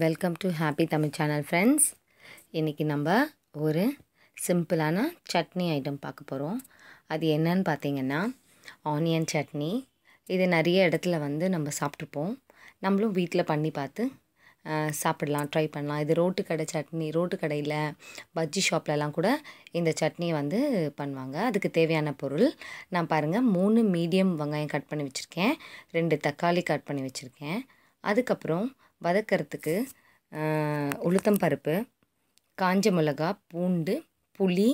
welcome to happy Tamil channel friends இன்றைக்கி நம்ம ஒரு சிம்பிளான சட்னி ஐட்டம் பார்க்க போகிறோம் அது என்னன்னு பார்த்தீங்கன்னா ஆனியன் சட்னி இது நிறைய இடத்துல வந்து நம்ம சாப்பிட்ருப்போம் நம்மளும் வீட்டில் பண்ணி பார்த்து சாப்பிடலாம் ட்ரை பண்ணலாம் இது ரோட்டு கடை சட்னி ரோட்டு கடையில் பஜ்ஜி ஷாப்லலாம் கூட இந்த சட்னியை வந்து பண்ணுவாங்க அதுக்கு தேவையான பொருள் நான் பாருங்கள் மூணு மீடியம் வெங்காயம் கட் பண்ணி வச்சுருக்கேன் ரெண்டு தக்காளி கட் பண்ணி வச்சுருக்கேன் அதுக்கப்புறம் வதக்கிறதுக்கு உளுத்தம் பருப்பு காஞ்ச மிளகா பூண்டு புளி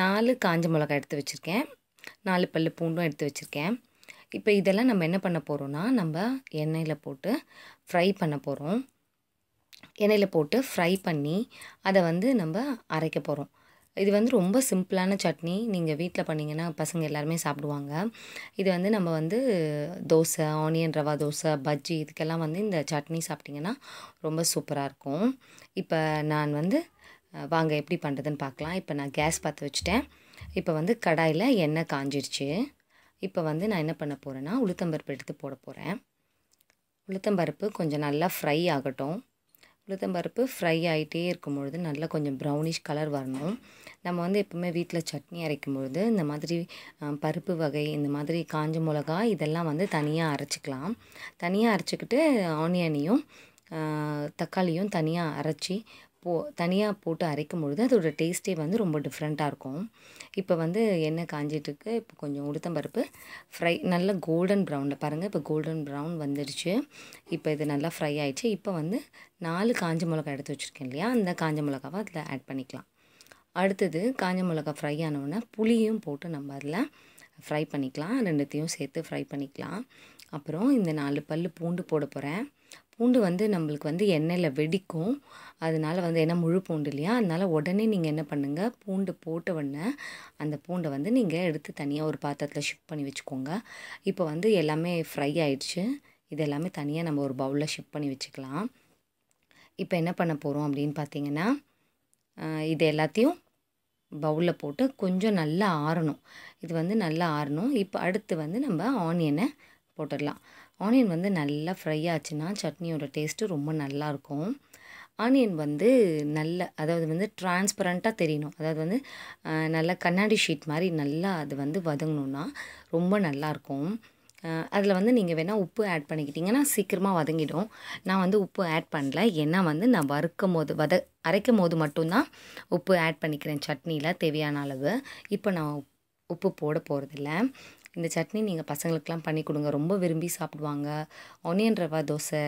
நாலு காஞ்ச மிளகா எடுத்து வச்சுருக்கேன் நாலு பல்லு பூண்டும் எடுத்து வச்சுருக்கேன் இப்போ இதெல்லாம் நம்ம என்ன பண்ண போகிறோன்னா நம்ம எண்ணெயில் போட்டு ஃப்ரை பண்ண போகிறோம் எண்ணெயில் போட்டு ஃப்ரை பண்ணி அதை வந்து நம்ம அரைக்க போகிறோம் இது வந்து ரொம்ப சிம்பிளான சட்னி நீங்கள் வீட்டில் பண்ணிங்கன்னா பசங்க எல்லாருமே சாப்பிடுவாங்க இது வந்து நம்ம வந்து தோசை ஆனியன் ரவா தோசை பஜ்ஜி இதுக்கெல்லாம் வந்து இந்த சட்னி சாப்பிட்டிங்கன்னா ரொம்ப சூப்பராக இருக்கும் இப்போ நான் வந்து வாங்க எப்படி பண்ணுறதுன்னு பார்க்கலாம் இப்போ நான் கேஸ் பார்த்து வச்சுட்டேன் இப்போ வந்து கடாயில் எண்ணெய் காஞ்சிருச்சு இப்போ வந்து நான் என்ன பண்ண போகிறேன்னா உளுத்தம்பருப்பு எடுத்து போட போகிறேன் உளுத்தம்பருப்பு கொஞ்சம் நல்லா ஃப்ரை ஆகட்டும் உளுத்தம் பருப்பு ஃப்ரை ஆகிட்டே இருக்கும் பொழுது நல்லா கொஞ்சம் ப்ரௌனிஷ் கலர் வரணும் நம்ம வந்து எப்போவுமே வீட்டில் சட்னி அரைக்கும் பொழுது இந்த மாதிரி பருப்பு வகை இந்த மாதிரி காஞ்ச மிளகா இதெல்லாம் வந்து தனியாக அரைச்சிக்கலாம் தனியாக அரைச்சிக்கிட்டு ஆனியனையும் தக்காளியும் தனியாக அரைச்சி போ தனியாக போட்டு அரைக்கும் பொழுது அதோடய டேஸ்ட்டே வந்து ரொம்ப டிஃப்ரெண்ட்டாக இருக்கும் இப்போ வந்து எண்ணெய் காஞ்சிட்டுருக்கு இப்போ கொஞ்சம் உளுத்தம்பருப்பு ஃப்ரை நல்லா கோல்டன் ப்ரௌனில் பாருங்கள் இப்போ கோல்டன் ப்ரௌன் வந்துடுச்சு இப்போ இது நல்லா ஃப்ரை ஆகிடுச்சு இப்போ வந்து நாலு காஞ்ச மிளகா எடுத்து வச்சுருக்கேன் இல்லையா அந்த காஞ்ச மிளகாவை அதில் ஆட் பண்ணிக்கலாம் அடுத்தது காஞ்ச மிளகா ஃப்ரை ஆனவுடனே புளியும் போட்டு நம்ம அதில் ஃப்ரை பண்ணிக்கலாம் ரெண்டுத்தையும் சேர்த்து ஃப்ரை பண்ணிக்கலாம் அப்புறம் இந்த நாலு பல் பூண்டு போட போகிறேன் பூண்டு வந்து நம்மளுக்கு வந்து எண்ணெயில் வெடிக்கும் அதனால் வந்து ஏன்னா முழு பூண்டு இல்லையா அதனால் உடனே நீங்கள் என்ன பண்ணுங்கள் பூண்டு போட்ட உடனே அந்த பூண்டை வந்து நீங்கள் எடுத்து தனியாக ஒரு பாத்திரத்தில் ஷிஃப்ட் பண்ணி வச்சுக்கோங்க இப்போ வந்து எல்லாமே ஃப்ரை ஆயிடுச்சு இது எல்லாமே தனியாக நம்ம ஒரு பவுலில் ஷிஃப்ட் பண்ணி வச்சுக்கலாம் இப்போ என்ன பண்ண போகிறோம் அப்படின்னு பார்த்தீங்கன்னா இது எல்லாத்தையும் பவுலில் போட்டு கொஞ்சம் நல்லா ஆறணும் இது வந்து நல்லா ஆறணும் இப்போ அடுத்து வந்து நம்ம ஆனியனை போட்டுடலாம் ஆனியன் வந்து நல்லா ஃப்ரை ஆச்சுன்னா சட்னியோட டேஸ்ட்டு ரொம்ப நல்லாயிருக்கும் ஆனியன் வந்து நல்ல அதாவது வந்து டிரான்ஸ்பரண்ட்டாக தெரியணும் அதாவது வந்து நல்ல கண்ணாடி ஷீட் மாதிரி நல்லா அது வந்து வதங்கணுன்னா ரொம்ப நல்லாயிருக்கும் அதில் வந்து நீங்கள் வேணால் உப்பு ஆட் பண்ணிக்கிட்டிங்கன்னா சீக்கிரமாக வதங்கிடும் நான் வந்து உப்பு ஆட் பண்ணல ஏன்னா வந்து நான் வறுக்கும் போது வத அரைக்கும் போது மட்டும்தான் உப்பு ஆட் பண்ணிக்கிறேன் சட்னியில் தேவையான அளவு இப்போ நான் உப்பு போட போகிறதில்ல இந்த சட்னி நீங்கள் பசங்களுக்கெலாம் பண்ணி கொடுங்க ரொம்ப விரும்பி சாப்பிடுவாங்க ஆனியன் ரவா தோசை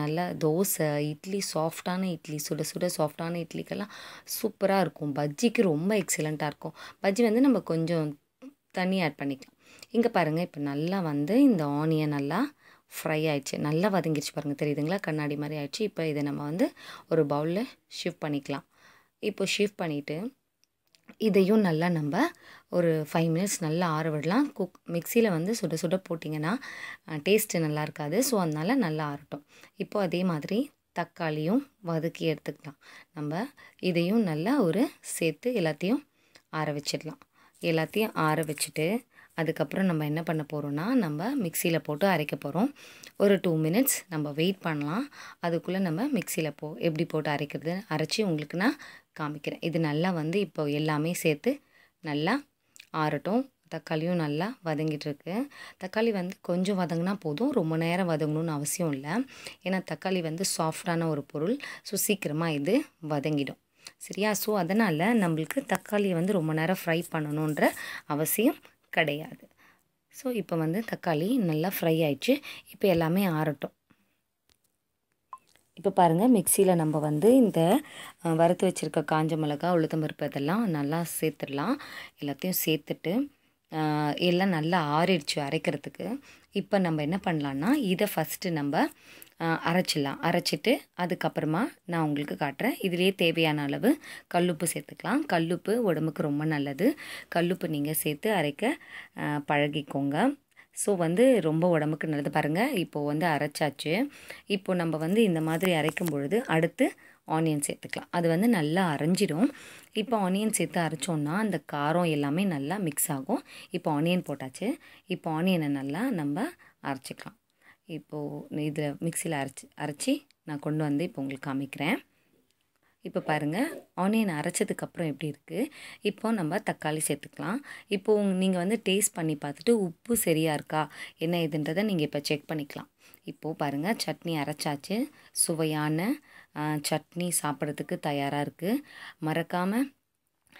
நல்லா தோசை இட்லி சாஃப்டான இட்லி சுட சுட சாஃப்டான இட்லிக்கெல்லாம் சூப்பராக இருக்கும் பஜ்ஜிக்கு ரொம்ப எக்ஸலண்ட்டாக இருக்கும் பஜ்ஜி வந்து நம்ம கொஞ்சம் தண்ணி ஆட் பண்ணிக்கலாம் இங்கே பாருங்கள் இப்போ நல்லா வந்து இந்த ஆனியன் நல்லா ஃப்ரை ஆயிடுச்சு நல்லா வதங்கிடுச்சு பாருங்கள் தெரியுதுங்களா கண்ணாடி மாதிரி ஆயிடுச்சு இப்போ இதை நம்ம வந்து ஒரு பவுலில் ஷிஃப்ட் பண்ணிக்கலாம் இப்போ ஷிஃப்ட் பண்ணிவிட்டு இதையும் நல்லா நம்ம ஒரு ஃபைவ் மினிட்ஸ் நல்லா ஆற விடலாம் குக் மிக்சியில் வந்து சுட சுட போட்டிங்கன்னா டேஸ்ட்டு நல்லா இருக்காது ஸோ அதனால் நல்லா ஆறட்டும் இப்போ அதே மாதிரி தக்காளியும் வதக்கி எடுத்துக்கலாம் நம்ம இதையும் நல்லா ஒரு சேர்த்து எல்லாத்தையும் ஆற வச்சிடலாம் எல்லாத்தையும் ஆற வச்சுட்டு அதுக்கப்புறம் நம்ம என்ன பண்ண போகிறோன்னா நம்ம மிக்சியில் போட்டு அரைக்க போகிறோம் ஒரு டூ மினிட்ஸ் நம்ம வெயிட் பண்ணலாம் அதுக்குள்ளே நம்ம மிக்சியில் போ எப்படி போட்டு அரைக்கிறது அரைச்சி உங்களுக்கு நான் காமிக்கிறேன் இது நல்லா வந்து இப்போ எல்லாமே சேர்த்து நல்லா ஆறட்டும் தக்காளியும் நல்லா வதங்கிட்டுருக்கு தக்காளி வந்து கொஞ்சம் வதங்கினா போதும் ரொம்ப நேரம் வதங்கணும்னு அவசியம் இல்லை ஏன்னா தக்காளி வந்து சாஃப்டான ஒரு பொருள் ஸோ சீக்கிரமாக இது வதங்கிடும் சரியா ஸோ அதனால் நம்மளுக்கு தக்காளியை வந்து ரொம்ப நேரம் ஃப்ரை பண்ணணுன்ற அவசியம் கிடையாது ஸோ இப்போ வந்து தக்காளி நல்லா ஃப்ரை ஆயிடுச்சு இப்போ எல்லாமே ஆறட்டும் இப்போ பாருங்கள் மிக்சியில் நம்ம வந்து இந்த வறுத்து வச்சுருக்க காஞ்ச மிளகா உளுத்தம்பருப்பு இதெல்லாம் நல்லா சேர்த்துடலாம் எல்லாத்தையும் சேர்த்துட்டு எல்லாம் நல்லா ஆறிடுச்சு அரைக்கிறதுக்கு இப்போ நம்ம என்ன பண்ணலான்னா இதை ஃபஸ்ட்டு நம்ம அரைச்சிடலாம் அரைச்சிட்டு அதுக்கப்புறமா நான் உங்களுக்கு காட்டுறேன் இதிலே தேவையான அளவு கல்லுப்பு சேர்த்துக்கலாம் கல்லுப்பு உடம்புக்கு ரொம்ப நல்லது கல்லுப்பு நீங்கள் சேர்த்து அரைக்க பழகிக்கோங்க ஸோ வந்து ரொம்ப உடம்புக்கு நல்லது பாருங்கள் இப்போது வந்து அரைச்சாச்சு இப்போது நம்ம வந்து இந்த மாதிரி அரைக்கும் பொழுது அடுத்து ஆனியன் சேர்த்துக்கலாம் அது வந்து நல்லா அரைஞ்சிடும் இப்போ ஆனியன் சேர்த்து அரைச்சோன்னா அந்த காரம் எல்லாமே நல்லா மிக்ஸ் ஆகும் இப்போ ஆனியன் போட்டாச்சு இப்போ ஆனியனை நல்லா நம்ம அரைச்சிக்கலாம் இப்போது இதில் மிக்சியில் அரைச்சி அரைச்சி நான் கொண்டு வந்து இப்போ உங்களுக்கு காமிக்கிறேன் இப்போ பாருங்கள் ஆனியன் அரைச்சதுக்கப்புறம் எப்படி இருக்குது இப்போ நம்ம தக்காளி சேர்த்துக்கலாம் இப்போது நீங்கள் வந்து டேஸ்ட் பண்ணி பார்த்துட்டு உப்பு சரியாக இருக்கா என்ன இதுன்றதை நீங்கள் இப்போ செக் பண்ணிக்கலாம் இப்போது பாருங்கள் சட்னி அரைச்சாச்சு சுவையான சட்னி சாப்பிட்றதுக்கு தயாராக இருக்குது மறக்காமல்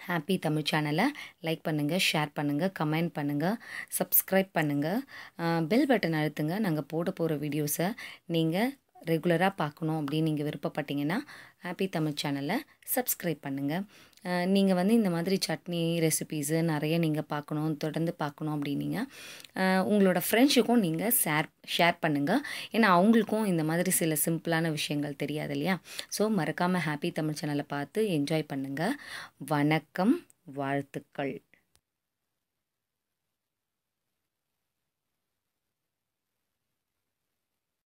ஹாப்பி தமிழ் சேனலை லைக் பண்ணுங்கள் ஷேர் பண்ணுங்கள் கமெண்ட் பண்ணுங்கள் சப்ஸ்கிரைப் பண்ணுங்கள் பெல் பட்டன் அழுத்துங்க நாங்கள் போட போகிற வீடியோஸை நீங்கள் ரெகுலராக பார்க்கணும் அப்படின்னு நீங்கள் விருப்பப்பட்டீங்கன்னா ஹாப்பி தமிழ் சேனலை சப்ஸ்கிரைப் பண்ணுங்கள் நீங்கள் வந்து இந்த மாதிரி சட்னி ரெசிபீஸு நிறைய நீங்கள் பார்க்கணும் தொடர்ந்து பார்க்கணும் அப்படின்னீங்க உங்களோட ஃப்ரெண்ட்ஸுக்கும் நீங்கள் ஷேர் ஷேர் பண்ணுங்கள் ஏன்னா அவங்களுக்கும் இந்த மாதிரி சில சிம்பிளான விஷயங்கள் தெரியாது இல்லையா ஸோ மறக்காமல் ஹாப்பி தமிழ் சேனலை பார்த்து என்ஜாய் பண்ணுங்கள் வணக்கம் வாழ்த்துக்கள்